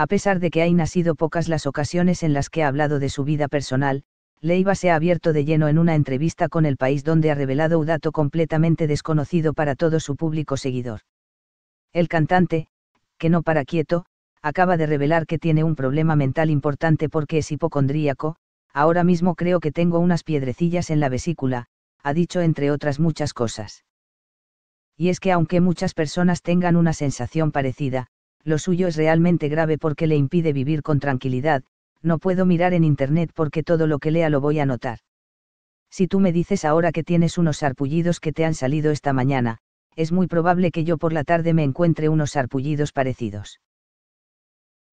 A pesar de que hay nacido pocas las ocasiones en las que ha hablado de su vida personal, Leiva se ha abierto de lleno en una entrevista con El País donde ha revelado un dato completamente desconocido para todo su público seguidor. El cantante, que no para quieto, acaba de revelar que tiene un problema mental importante porque es hipocondríaco, ahora mismo creo que tengo unas piedrecillas en la vesícula, ha dicho entre otras muchas cosas. Y es que aunque muchas personas tengan una sensación parecida, lo suyo es realmente grave porque le impide vivir con tranquilidad, no puedo mirar en Internet porque todo lo que lea lo voy a notar. Si tú me dices ahora que tienes unos sarpullidos que te han salido esta mañana, es muy probable que yo por la tarde me encuentre unos sarpullidos parecidos.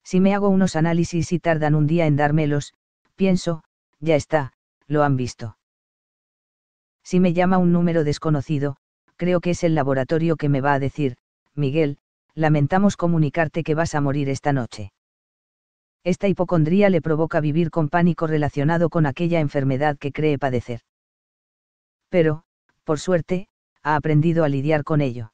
Si me hago unos análisis y tardan un día en dármelos, pienso, ya está, lo han visto. Si me llama un número desconocido, creo que es el laboratorio que me va a decir, Miguel, lamentamos comunicarte que vas a morir esta noche. Esta hipocondría le provoca vivir con pánico relacionado con aquella enfermedad que cree padecer. Pero, por suerte, ha aprendido a lidiar con ello.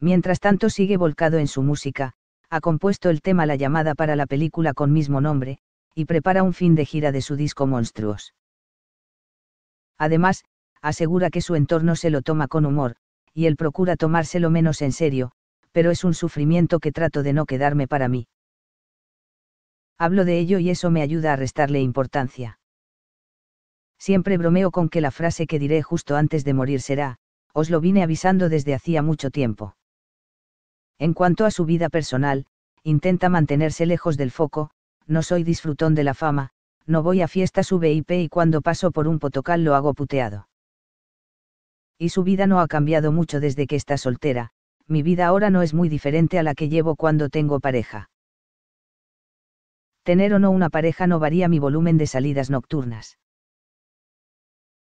Mientras tanto sigue volcado en su música, ha compuesto el tema La llamada para la película con mismo nombre, y prepara un fin de gira de su disco Monstruos. Además, asegura que su entorno se lo toma con humor, y él procura tomárselo menos en serio, pero es un sufrimiento que trato de no quedarme para mí. Hablo de ello y eso me ayuda a restarle importancia. Siempre bromeo con que la frase que diré justo antes de morir será, os lo vine avisando desde hacía mucho tiempo. En cuanto a su vida personal, intenta mantenerse lejos del foco, no soy disfrutón de la fama, no voy a fiestas VIP y cuando paso por un potocal lo hago puteado y su vida no ha cambiado mucho desde que está soltera, mi vida ahora no es muy diferente a la que llevo cuando tengo pareja. Tener o no una pareja no varía mi volumen de salidas nocturnas.